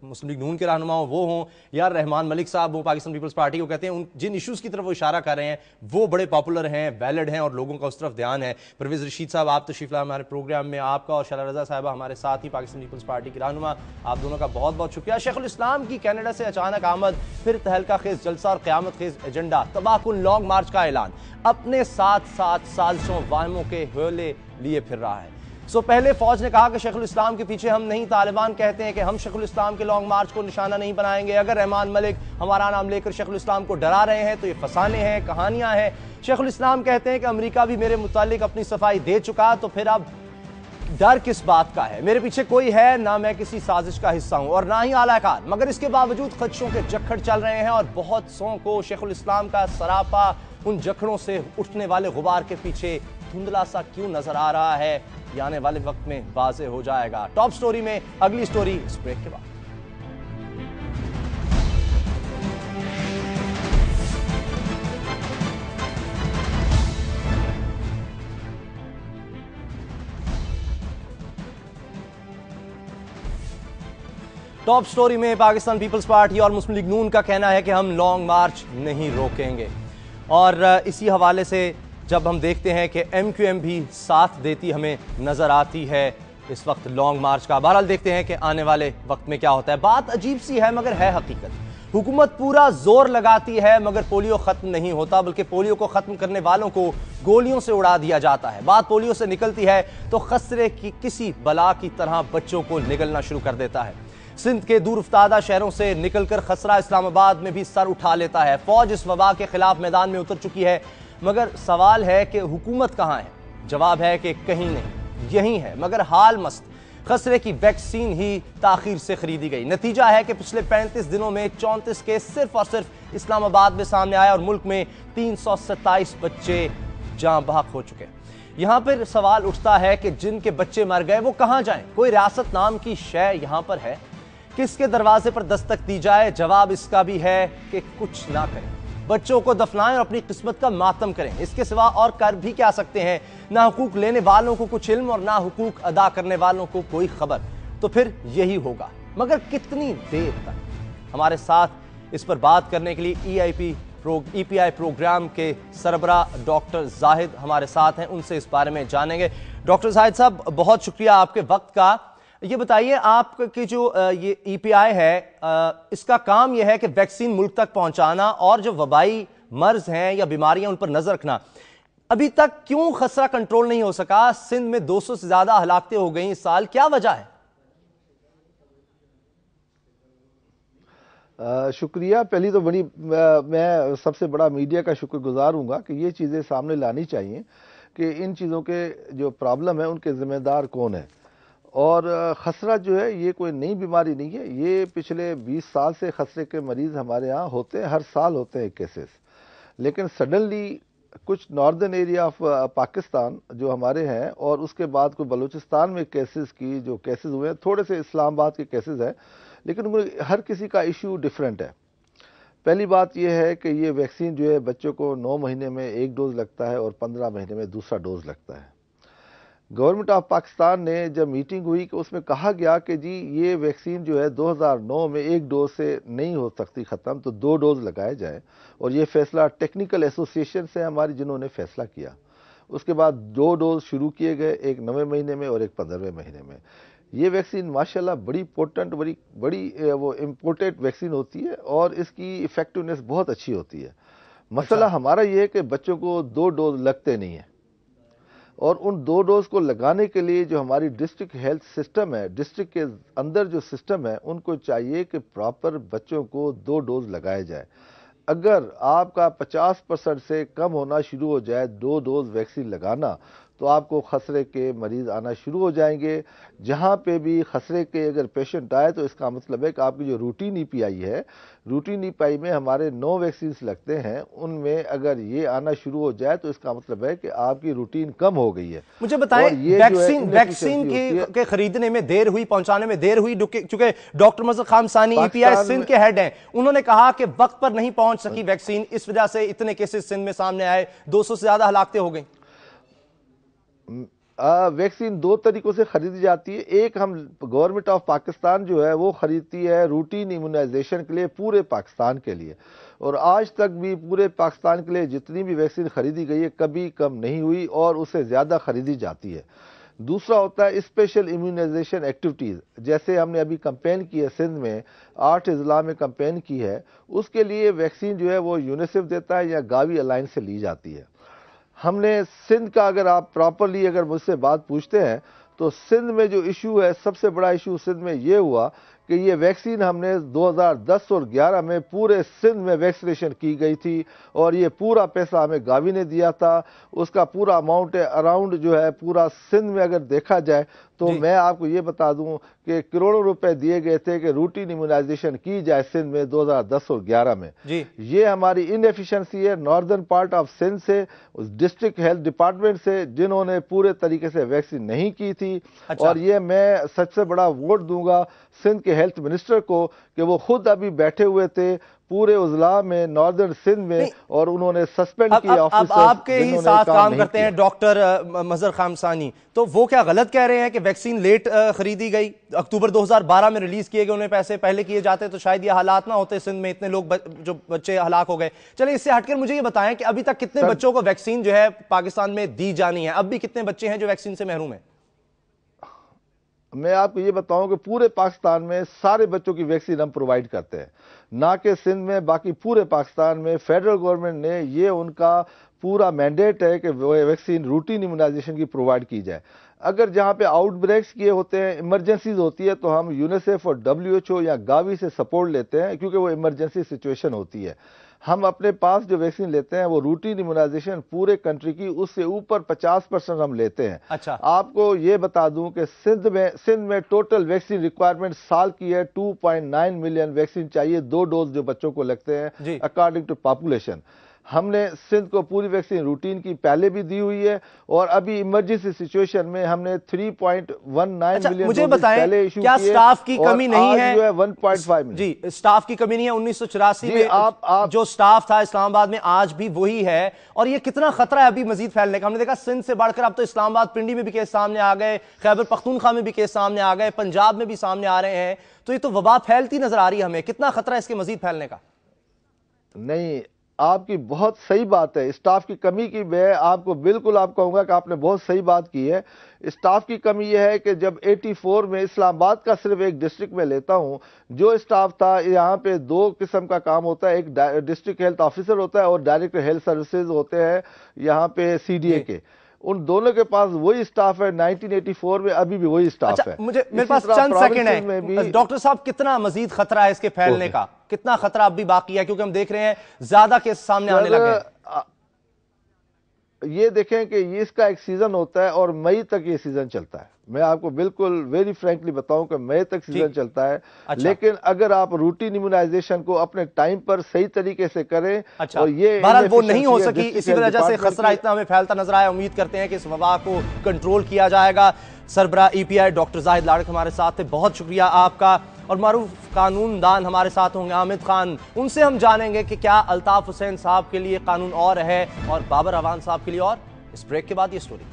मुस्लिम लीग नून के रहनुमाओं वो हों या रहमान मलिक साहब वो पाकिस्तान पीपल्स पार्टी को कहते हैं उन जिन इश्यूज़ की तरफ वो इशारा कर रहे हैं वो बड़े पॉपुलर हैं वैलिड हैं और लोगों का उस तरफ ध्यान है परवेज़ रशीद साहब आप तो ला हमारे प्रोग्राम में आपका और शाह रजा साहब हमारे साथ ही पाकिस्तान पीपल्स पार्टी के रहनुमा आप दोनों का बहुत बहुत शुक्रिया शेख उस्लाम की कैनेडा से अचानक आमद फिर तहलका खेज जलसा और क्यामत खेज एजेंडा तबाहकुल लॉन्ग मार्च का ऐलान अपने साथ साथ साजिशों वाहमों के हौले लिए फिर रहा है सो पहले फौज ने कहा कि शेखुल इस्लाम के पीछे हम नहीं तालिबान कहते हैं कि हम शेखुल इस्लाम के लॉन्ग मार्च को निशाना नहीं बनाएंगे अगर रहमान मलिक हमारा नाम लेकर शेखुल इस्लाम को डरा रहे हैं तो ये फसाने हैं कहानियां हैं शेखुल इस्लाम कहते हैं कि अमेरिका भी मेरे मुतालिक अपनी सफाई दे चुका तो फिर अब डर किस बात का है मेरे पीछे कोई है ना मैं किसी साजिश का हिस्सा हूं और ना ही आलाकार मगर इसके बावजूद खदशों के जखड़ चल रहे हैं और बहुत सौ को शेखुल इस्लाम का सरापा उन जखड़ों से उठने वाले गुबार के पीछे धुंधला सा क्यों नजर आ रहा है आने वाले वक्त में वाजे हो जाएगा टॉप स्टोरी में अगली स्टोरी इस ब्रेक के बाद टॉप स्टोरी में पाकिस्तान पीपल्स पार्टी और मुस्लिम लीग नून का कहना है कि हम लॉन्ग मार्च नहीं रोकेंगे और इसी हवाले से जब हम देखते हैं कि एम क्यू एम भी साथ देती हमें नज़र आती है इस वक्त लॉन्ग मार्च का बहरहाल देखते हैं कि आने वाले वक्त में क्या होता है बात अजीब सी है मगर है हकीकत हुकूमत पूरा जोर लगाती है मगर पोलियो ख़त्म नहीं होता बल्कि पोलियो को ख़त्म करने वालों को गोलियों से उड़ा दिया जाता है बात पोलियो से निकलती है तो खसरे की किसी बला की तरह बच्चों को निगलना शुरू कर देता है सिंध के दूर उफ्तादा शहरों से निकलकर खसरा इस्लामाबाद में भी सर उठा लेता है फौज इस वबा के खिलाफ मैदान में उतर चुकी है मगर सवाल है कि हुकूमत कहाँ है जवाब है कि कहीं नहीं यहीं है मगर हाल मस्त खसरे की वैक्सीन ही ताखिर से खरीदी गई नतीजा है कि पिछले 35 दिनों में चौंतीस केस सिर्फ और सिर्फ इस्लामाबाद में सामने आया और मुल्क में तीन बच्चे जहाँ बहक हो चुके हैं यहाँ पर सवाल उठता है कि जिनके बच्चे मर गए वो कहाँ जाएं कोई रियासत नाम की शय यहाँ पर है किसके दरवाजे पर दस्तक दी जाए जवाब इसका भी है कि कुछ ना करें बच्चों को दफनाएं और अपनी किस्मत का मातम करें इसके सिवा और कर भी क्या सकते हैं ना हुकूक लेने वालों को कुछ इल्म और ना हुकूक अदा करने वालों को कोई खबर तो फिर यही होगा मगर कितनी देर तक हमारे साथ इस पर बात करने के लिए E I P pro E P I program के सरबरा डॉक्टर जाहिद हमारे साथ हैं उनसे इस बारे में जानेंगे डॉक्टर जाहिद साहब बहुत शुक्रिया आपके वक्त का ये बताइए आपकी जो ये ईपीआई e है इसका काम यह है कि वैक्सीन मुल्क तक पहुंचाना और जो वबाई मर्ज हैं या बीमारियां उन पर नजर रखना अभी तक क्यों खसरा कंट्रोल नहीं हो सका सिंध में 200 से ज्यादा हलाकतें हो गई इस साल क्या वजह है आ, शुक्रिया पहली तो बड़ी आ, मैं सबसे बड़ा मीडिया का शुक्रगुजार हूँ कि ये चीज़ें सामने लानी चाहिए कि इन चीज़ों के जो प्रॉब्लम है उनके ज़िम्मेदार कौन है और खसरा जो है ये कोई नई बीमारी नहीं है ये पिछले 20 साल से खसरे के मरीज़ हमारे यहाँ होते हैं हर साल होते हैं केसेस लेकिन सडनली कुछ नॉर्दर्न एरिया ऑफ पाकिस्तान जो हमारे हैं और उसके बाद कोई बलूचिस्तान में केसेस की जो केसेस हुए हैं थोड़े से इस्लामाबाद के केसेस हैं लेकिन हर किसी का इशू डिफरेंट है पहली बात यह है कि ये वैक्सीन जो है बच्चों को नौ महीने में एक डोज लगता है और पंद्रह महीने में दूसरा डोज लगता है गवर्नमेंट ऑफ पाकिस्तान ने जब मीटिंग हुई कि उसमें कहा गया कि जी ये वैक्सीन जो है 2009 में एक डोज से नहीं हो सकती ख़त्म तो दो डोज लगाए जाए और ये फैसला टेक्निकल एसोसिएशन से हमारी जिन्होंने फैसला किया उसके बाद दो डोज शुरू किए गए एक नवे महीने में और एक पंद्रहवें महीने में ये वैक्सीन माशाला बड़ी पोर्टेंट बड़ी बड़ी वो इम्पोर्टेड वैक्सीन होती है और इसकी इफेक्टिवनेस बहुत अच्छी होती है मसला अच्छा। हमारा ये है कि बच्चों को दो डोज लगते नहीं हैं और उन दो डोज को लगाने के लिए जो हमारी डिस्ट्रिक्ट हेल्थ सिस्टम है डिस्ट्रिक्ट के अंदर जो सिस्टम है उनको चाहिए कि प्रॉपर बच्चों को दो डोज लगाए जाए अगर आपका 50 परसेंट से कम होना शुरू हो जाए दो डोज वैक्सीन लगाना तो आपको खसरे के मरीज़ आना शुरू हो जाएंगे जहाँ पे भी खसरे के अगर पेशेंट आए तो इसका मतलब है कि आपकी जो रूटीन ई पी आई है रूटीन ई पी आई में हमारे नौ वैक्सीन लगते हैं उनमें अगर ये आना शुरू हो जाए तो इसका मतलब है कि आपकी रूटीन कम हो गई है मुझे बताएं वैक्सीन वैक्सीन की के खरीदने में देर हुई पहुंचाने में देर हुई चूंकि डॉक्टर मजर खान सानी ईपीआई सिंध के हेड हैं उन्होंने कहा कि वक्त पर नहीं पहुंच सकी वैक्सीन हाँ। इस वजह से इतने केसेस सिंध में सामने आए सौ से ज्यादा हलाकते हो गई वैक्सीन दो तरीकों से खरीदी जाती है एक हम गवर्नमेंट ऑफ पाकिस्तान जो है वो खरीदती है रूटीन इम्यूनाइजेशन के लिए पूरे पाकिस्तान के लिए और आज तक भी पूरे पाकिस्तान के लिए जितनी भी वैक्सीन खरीदी गई है कभी कम नहीं हुई और उससे ज़्यादा खरीदी जाती है दूसरा होता है स्पेशल इम्यूनाइजेशन एक्टिविटीज़ जैसे हमने अभी कंपेन की है सिंध में आठ अजला में कंपेन की है उसके लिए वैक्सीन जो है वो यूनिसेफ देता है या गावी अलाइंस से ली जाती है हमने सिंध का अगर आप प्रॉपरली अगर मुझसे बात पूछते हैं तो सिंध में जो इशू है सबसे बड़ा इशू सिंध में ये हुआ कि ये वैक्सीन हमने 2010 और 11 में पूरे सिंध में वैक्सीनेशन की गई थी और ये पूरा पैसा हमें गावी ने दिया था उसका पूरा अमाउंट अराउंड जो है पूरा सिंध में अगर देखा जाए तो मैं आपको ये बता दूं कि करोड़ों रुपए दिए गए थे कि रूटीन इम्यूनाइजेशन की जाए सिंध में 2010 और 11 में ये हमारी इनएफिशिएंसी है नॉर्दर्न पार्ट ऑफ सिंध से उस डिस्ट्रिक्ट हेल्थ डिपार्टमेंट से जिन्होंने पूरे तरीके से वैक्सीन नहीं की थी अच्छा। और ये मैं सबसे बड़ा वोट दूंगा सिंध के हेल्थ मिनिस्टर को कि वो खुद अभी बैठे हुए थे पूरे उजला में नॉर्दर्न सिंध में और उन्होंने सस्पेंड अब, किया अब, अब आपके ही साथ काम, काम करते हैं डॉक्टर मजहर खामसानी तो वो क्या गलत कह रहे हैं कि वैक्सीन लेट खरीदी गई अक्टूबर 2012 में रिलीज किए गए उन्हें पैसे पहले किए जाते तो शायद ये हालात ना होते सिंध में इतने लोग ब, जो बच्चे हलाक हो गए चले इससे हटकर मुझे ये बताएं कि अभी तक कितने बच्चों को वैक्सीन जो है पाकिस्तान में दी जानी है अब भी कितने बच्चे हैं जो वैक्सीन से महरूम है मैं आपको ये बताऊं कि पूरे पाकिस्तान में सारे बच्चों की वैक्सीन हम प्रोवाइड करते हैं ना कि सिंध में बाकी पूरे पाकिस्तान में फेडरल गवर्नमेंट ने ये उनका पूरा मैंडेट है कि वैक्सीन रूटीन इम्यूनाइजेशन की प्रोवाइड की जाए अगर जहां पे आउटब्रेक्स किए होते हैं इमरजेंसीज होती है तो हम यूनिसेफ और डब्ल्यूएचओ या गावी से सपोर्ट लेते हैं क्योंकि वो इमरजेंसी सिचुएशन होती है हम अपने पास जो वैक्सीन लेते हैं वो रूटीन इम्यूनाइजेशन पूरे कंट्री की उससे ऊपर 50 परसेंट हम लेते हैं अच्छा आपको ये बता दूं कि सिंध में सिंध में टोटल वैक्सीन रिक्वायरमेंट साल की है 2.9 मिलियन वैक्सीन चाहिए दो डोज जो बच्चों को लगते हैं अकॉर्डिंग टू पॉपुलेशन हमने सिंध को पूरी वैक्सीन रूटीन की पहले भी दी हुई है और अभी इमरजेंसी सिचुएशन में हमने 3.19 अच्छा, मिलियन मुझे बताएं क्या स्टाफ की कमी नहीं है जो है 1.5 मिलियन जी स्टाफ की कमी नहीं है उन्नीस में आप, आप जो स्टाफ था इस्लामाबाद में आज भी वही है और ये कितना खतरा है अभी मजीद फैलने का हमने देखा सिंध से बढ़कर अब तो इस्लामाबाद पिंडी में भी केस सामने आ गए खैबर पख्तूनखा में भी केस सामने आ गए पंजाब में भी सामने आ रहे हैं तो ये तो वबा फैलती नजर आ रही है हमें कितना खतरा है इसके मजीद फैलने का नहीं आपकी बहुत सही बात है स्टाफ की कमी की मैं आपको बिल्कुल आप कहूँगा कि आपने बहुत सही बात की है स्टाफ की कमी यह है कि जब 84 में इस्लामाबाद का सिर्फ एक डिस्ट्रिक्ट में लेता हूँ जो स्टाफ था यहाँ पे दो किस्म का काम होता है एक डिस्ट्रिक्ट हेल्थ ऑफिसर होता है और डायरेक्ट हेल्थ सर्विसेज होते हैं यहाँ पे सी के उन दोनों के पास वही स्टाफ है 1984 में अभी भी वही अच्छा, स्टाफ अच्छा, है मुझे मेरे पास चंद सेकंड है डॉक्टर साहब कितना मजीद खतरा है इसके फैलने का कितना खतरा अब भी बाकी है क्योंकि हम देख रहे हैं ज्यादा केस सामने आने लगे ये देखें कि ये इसका एक सीज़न होता है और मई तक ये सीज़न चलता है मैं आपको बिल्कुल वेरी फ्रेंकली बताऊं कि मई तक सीज़न चलता है अच्छा। लेकिन अगर आप रूटीन इम्यूनाइजेशन को अपने टाइम पर सही तरीके से करें अच्छा। और ये भारत वो नहीं हो सकी इसी वजह से खसरा इतना हमें फैलता नजर आया उम्मीद करते हैं कि इस वबा को कंट्रोल किया जाएगा सरबरा E P I doctor Zahid Larak हमारे साथ थे बहुत शुक्रिया आपका और मरूफ कानून दान हमारे साथ होंगे आमिद खान उनसे हम जानेंगे कि क्या अल्ताफ़ हुसैन साहब के लिए कानून और है और बाबर अवान साहब के लिए और इस ब्रेक के बाद ये स्टोरी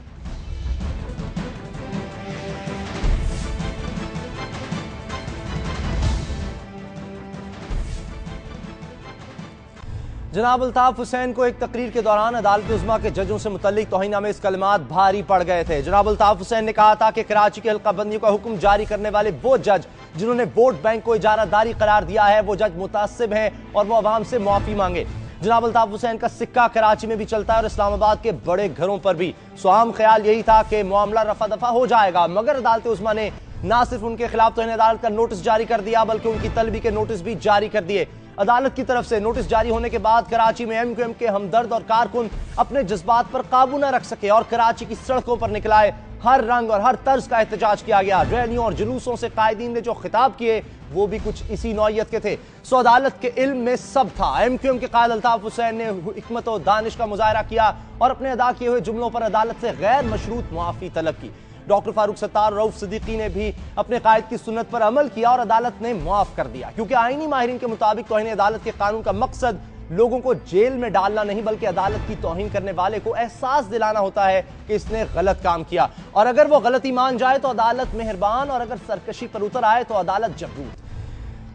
जनाब अल्ताफ़ हुसैन को एक तकरीर के दौरान अदालत उजमा के जजों से मुतलिक इस कलमात भारी पड़ गए थे जनाब अल्ताफ़ हुसैन ने कहा था कि कराची की हल्काबंदियों का हुक्म जारी करने वाले वो जज जिन्होंने वोट बैंक को इजारादारी करार दिया है वो जज मुतासिब हैं और वो आवाम से मुआफ़ी मांगे जनाब अल्ताफ़ हुसैन का सिक्का कराची में भी चलता है और इस्लामाबाद के बड़े घरों पर भी सो आम ख्याल यही था कि मामला रफा दफा हो जाएगा मगर अदालत उजमा ने ना सिर्फ उनके खिलाफ तो अदालत का नोटिस जारी कर दिया बल्कि उनकी तलबी के नोटिस भी जारी कर दिए अदालत की तरफ से नोटिस जारी होने के बाद कराची में एमक्यूएम के हमदर्द और कारकुन अपने जज्बात पर काबू न रख सके और कराची की सड़कों पर निकलाए हर रंग और हर तर्ज का एहतजाज किया गया रैलियों और जुलूसों से कायदीन ने जो खिताब किए वो भी कुछ इसी नौत के थे सो अदालत के इल्म में सब था एम क्यू एम के कायद अल्ताफ हुसैन ने हमत और दानिश का मुजाहरा किया और अपने अदा किए हुए जुमलों पर अदालत से गैर मशरूत मुआफ़ी तलब की डॉक्टर फारूक सत्तार और रऊफ सिद्दीकी ने भी अपने कायद की सुनत पर अमल किया और अदालत ने मुआफ कर दिया क्योंकि आइनी माहरीन के मुताबिक तोहनी अदालत के कानून का मकसद लोगों को जेल में डालना नहीं बल्कि अदालत की तोहिन करने वाले को एहसास दिलाना होता है कि इसने गलत काम किया और अगर वो गलती मान जाए तो अदालत मेहरबान और अगर सरकशी पर उतर आए तो अदालत जबरूर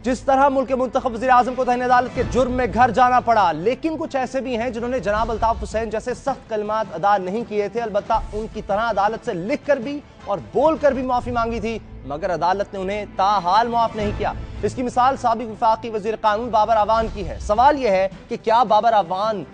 जिस तरह मुल्क के मुंतब वजी अजम को तहन अदालत के जुर्म में घर जाना पड़ा लेकिन कुछ ऐसे भी हैं जिन्होंने जनाब अल्ताफ हुसैन जैसे सख्त कलमात अदा नहीं किए थे अलबत् उनकी तरह अदालत से लिख कर भी और बोल कर भी माफ़ी मांगी थी मगर अदालत ने उन्हें ताहाल माफ नहीं किया इसकी मिसाल सबक विफाकी वजी कानून बाबर आवान की है सवाल यह है कि क्या बाबर आवान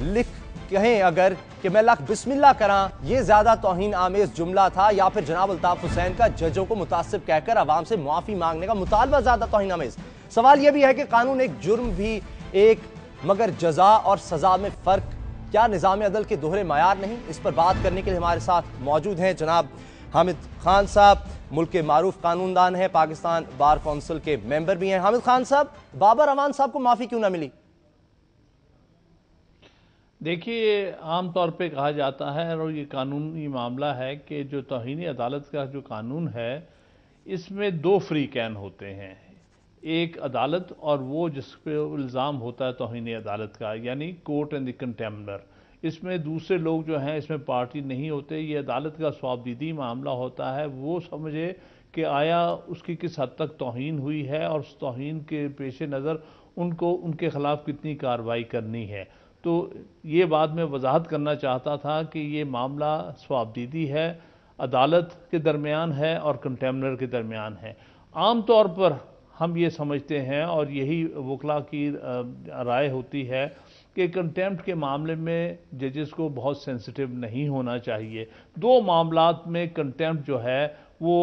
लिख कहें अगर कि मैं लख बिस्मिल्ला करा ये ज्यादा तोहन आमेज जुमला था या फिर जनाब अल्ताफ हुसैन का जजों को मुतासिब कहकर आवाम से मुआफ़ी मांगने का मुतालबा ज्यादा तोहिन आमेज सवाल यह भी है कि कानून एक जुर्म भी एक मगर जजा और सजा में फ़र्क क्या निज़ाम अदल के दोहरे मैार नहीं इस पर बात करने के लिए हमारे साथ मौजूद हैं जनाब हामिद खान साहब मुल्क के मरूफ कानूनदान हैं पाकिस्तान बार कौंसिल के मेंबर भी हैं हामिद खान साहब बाबर अमान साहब को माफ़ी क्यों ना मिली देखिए आम तौर पे कहा जाता है और ये कानूनी मामला है कि जो तोहनी अदालत का जो कानून है इसमें दो फ्री कैन होते हैं एक अदालत और वो जिस पे इल्ज़ाम होता है तोहनी अदालत का यानी कोर्ट एंड द कंटेम्बर इसमें दूसरे लोग जो हैं इसमें पार्टी नहीं होते ये अदालत का स्वाबदीदी मामला होता है वो समझे कि आया उसकी किस हद तक तोहन हुई है और उस तोहन के पेश नज़र उनको उनके ख़िलाफ़ कितनी कार्रवाई करनी है तो ये बात मैं वजाहत करना चाहता था कि ये मामला स्वाबदीदी है अदालत के दरमियान है और कंटेमनर के दरमियान है आम तौर पर हम ये समझते हैं और यही वकला की राय होती है कि कंटेम्प्ट के मामले में जजेस को बहुत सेंसिटिव नहीं होना चाहिए दो मामला में कंटेम्प्ट जो है वो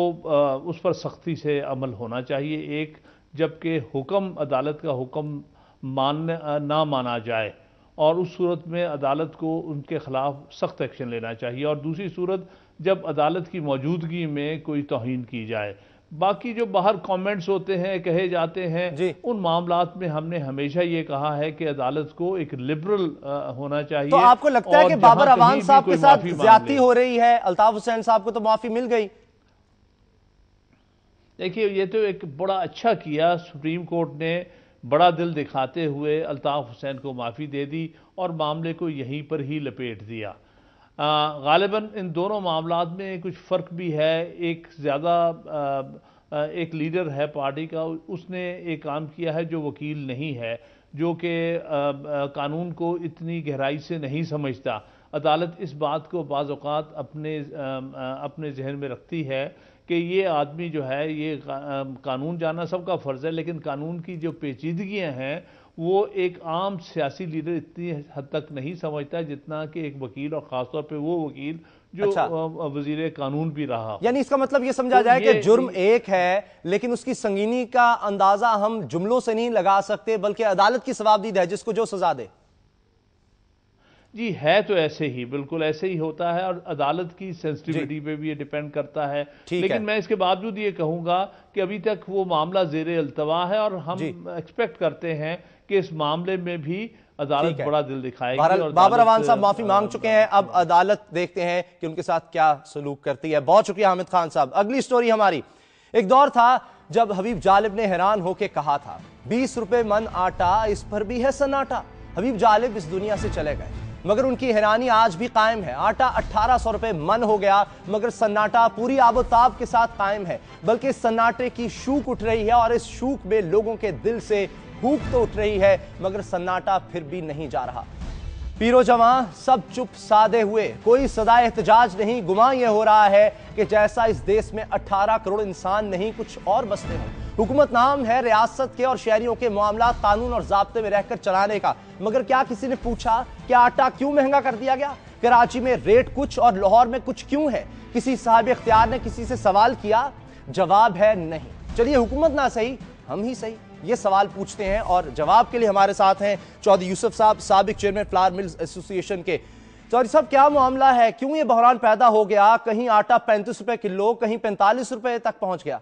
उस पर सख्ती से अमल होना चाहिए एक जबकि हुक्म अदालत का हुक्म मान ना माना जाए और उस सूरत में अदालत को उनके ख़िलाफ़ सख्त एक्शन लेना चाहिए और दूसरी सूरत जब अदालत की मौजूदगी में कोई तोहन की जाए बाकी जो बाहर कमेंट्स होते हैं कहे जाते हैं उन मामला में हमने हमेशा ये कहा है कि अदालत को एक लिबरल होना चाहिए तो आपको लगता है कि बाबर अवान साहब के साथ ज्यादा हो रही है अल्ताफ हुसैन साहब को तो माफी मिल गई देखिए ये तो एक बड़ा अच्छा किया सुप्रीम कोर्ट ने बड़ा दिल दिखाते हुए अल्ताफ़ हुसैन को माफ़ी दे दी और मामले को यहीं पर ही लपेट दिया गालिबा इन दोनों मामला में कुछ फ़र्क भी है एक ज़्यादा एक लीडर है पार्टी का उसने एक काम किया है जो वकील नहीं है जो कि कानून को इतनी गहराई से नहीं समझता अदालत इस बात को बाज़ात अपने आ, अपने जहन में रखती है कि ये आदमी जो है ये कानून जाना सबका फ़र्ज़ है लेकिन कानून की जो पेचीदगियाँ हैं वो एक आम सियासी लीडर इतनी हद तक नहीं समझता जितना कि एक वकील और ख़ासतौर पर वो वकील जो अच्छा। वजीर कानून भी रहा यानी इसका मतलब ये समझा तो जाए कि जुर्म एक है लेकिन उसकी संगीनी का अंदाजा हम जुमलों से नहीं लगा सकते बल्कि अदालत की जवाबदीद है जिसको जो सजा दे जी है तो ऐसे ही बिल्कुल ऐसे ही होता है और अदालत की सेंसिटिविटी पे भी ये डिपेंड करता है लेकिन है। मैं इसके बावजूद ये कहूंगा कि अभी तक वो मामला जेर अल्तवा है और हम एक्सपेक्ट करते हैं कि इस मामले में भी अदालत बड़ा दिल दिखाएगी बाबर अवान साहब माफी मांग चुके हैं अब अदालत देखते हैं कि उनके साथ क्या सलूक करती है बहुत शुक्रिया हामिद खान साहब अगली स्टोरी हमारी एक दौर था जब हबीब जालिब ने हैरान होकर कहा था बीस रुपए मन आटा इस पर भी है सन्नाटा हबीब जालिब इस दुनिया से चले गए मगर उनकी हैरानी आज भी कायम है आटा अट्ठारह सौ रुपए मन हो गया मगर सन्नाटा पूरी आबोताब के साथ कायम है बल्कि सन्नाटे की शूक उठ रही है और इस शूक में लोगों के दिल से भूख तो उठ रही है मगर सन्नाटा फिर भी नहीं जा रहा पीरो जमा सब चुप सादे हुए कोई सदा एहतजाज नहीं गुमा यह हो रहा है कि जैसा इस देश में 18 करोड़ इंसान नहीं कुछ और बसते हैं हुकूमत नाम है रियासत के और शहरियों के मामला कानून और जबते में रहकर चलाने का मगर क्या किसी ने पूछा कि आटा क्यों महंगा कर दिया गया कराची में रेट कुछ और लाहौर में कुछ क्यों है किसी साहब इख्तियार ने किसी से सवाल किया जवाब है नहीं चलिए हुकूमत ना सही हम ही सही ये सवाल पूछते हैं और जवाब के लिए हमारे साथ हैं चौधरी यूसुफ साहब सबक चेयरमैन फ्लावर मिल्स एसोसिएशन के चौधरी साहब क्या मामला है क्यों ये बहरान पैदा हो गया कहीं आटा पैंतीस रुपए किलो कहीं पैंतालीस रुपए तक पहुंच गया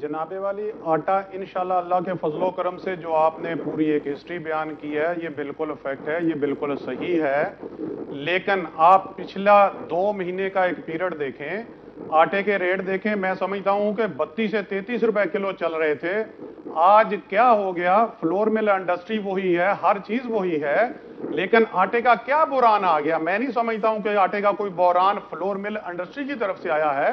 जनाबे वाली आटा इन अल्लाह के फजलो करम से जो आपने पूरी एक हिस्ट्री बयान की है ये बिल्कुल फैक्ट है ये बिल्कुल सही है लेकिन आप पिछला दो महीने का एक पीरियड देखें आटे के रेट देखें मैं समझता हूँ कि बत्तीस से तैतीस रुपए किलो चल रहे थे आज क्या हो गया फ्लोर मिल इंडस्ट्री वही है हर चीज वही है लेकिन आटे का क्या बुरान आ गया मैं नहीं समझता हूँ कि आटे का कोई बुरान फ्लोर मिल इंडस्ट्री की तरफ से आया है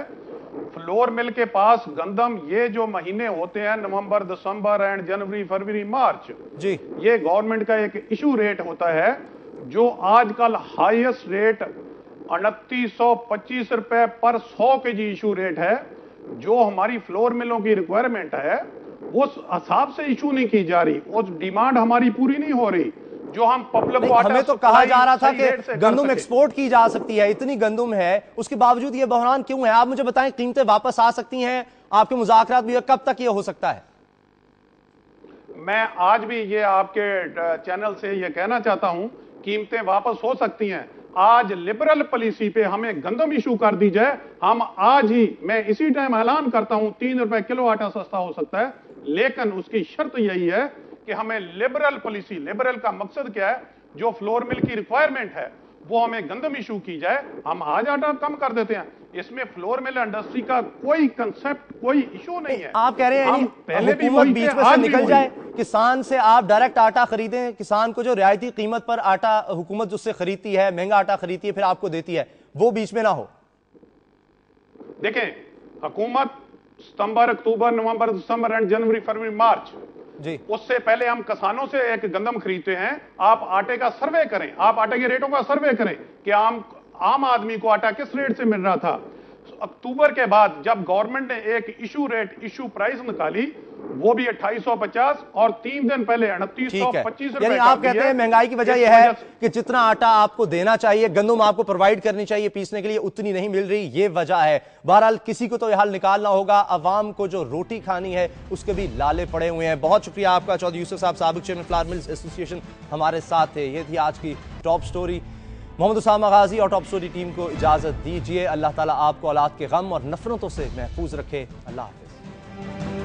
फ्लोर मिल के पास गंदम ये जो महीने होते हैं नवंबर दिसंबर एंड जनवरी फरवरी मार्च जी ये गवर्नमेंट का एक इशू रेट होता है जो आजकल हाईएस्ट रेट उनतीस सौ पच्चीस रुपए पर सौ के जी इशू रेट है जो हमारी फ्लोर मिलों की रिक्वायरमेंट है उस हिसाब से इशू नहीं की जा रही उस डिमांड हमारी पूरी नहीं हो रही जो हम पब्लिक हमें तो कहा जा रहा था कि गंदुम एक्सपोर्ट की जा सकती है इतनी गंदुम है उसके बावजूद ये बहरान क्यों है आप मुझे बताएं कीमतें वापस आ सकती हैं आपके मुजाकर भी कब तक ये हो सकता है मैं आज भी ये आपके चैनल से ये कहना चाहता हूं कीमतें वापस हो सकती हैं आज लिबरल पॉलिसी पे हमें गंदम इशू कर दी जाए हम आज ही मैं इसी टाइम ऐलान करता हूं तीन रुपए किलो आटा सस्ता हो सकता है लेकिन उसकी शर्त यही है कि हमें लिबरल पॉलिसी लिबरल का मकसद क्या है जो फ्लोर मिल की रिक्वायरमेंट है वो हमें गंदम इशू की जाए हम आज आटा कम कर देते हैं इसमें फ्लोर मिल इंडस्ट्री का कोई कंसेप्ट कोई इशू नहीं है आप कह रहे हैं पहले भी बीच में से निकल जाए किसान से आप डायरेक्ट आटा खरीदें किसान को जो रियायती कीमत पर आटा हुकूमत उससे खरीदती है महंगा आटा खरीदती है फिर आपको देती है वो बीच में ना हो देखें हुकूमत सितंबर अक्टूबर नवंबर दिसंबर एंड जनवरी फरवरी मार्च जी उससे पहले हम किसानों से एक गंदम खरीदते हैं आप आटे का सर्वे करें आप आटे के रेटों का सर्वे करें कि आम आम आदमी को आटा किस रेट से मिल रहा था अक्टूबर के बाद जब गवर्नमेंट ने एक इशू रेट इशू प्राइस निकाली वो भी 2850 और तीन दिन पहले यानी आप कहते हैं महंगाई की वजह यह है कि जितना आटा आपको देना चाहिए गंदुम आपको प्रोवाइड करनी चाहिए पीसने के लिए उतनी नहीं मिल रही ये वजह है बहरहाल किसी को तो यह निकालना होगा अवाम को जो रोटी खानी है उसके भी लाले पड़े हुए हैं बहुत शुक्रिया आपका चौधरी यूसुफ साहब सबक चेयरमैन फ्लार मिल्स एसोसिएशन हमारे साथ थे ये थी आज की टॉप स्टोरी मोहम्मद उसामा गाजी और टॉप स्टोरी टीम को इजाज़त दीजिए अल्लाह ताला आपको औलाद के गम और नफरतों से महफूज रखे अल्लाह हाफिज़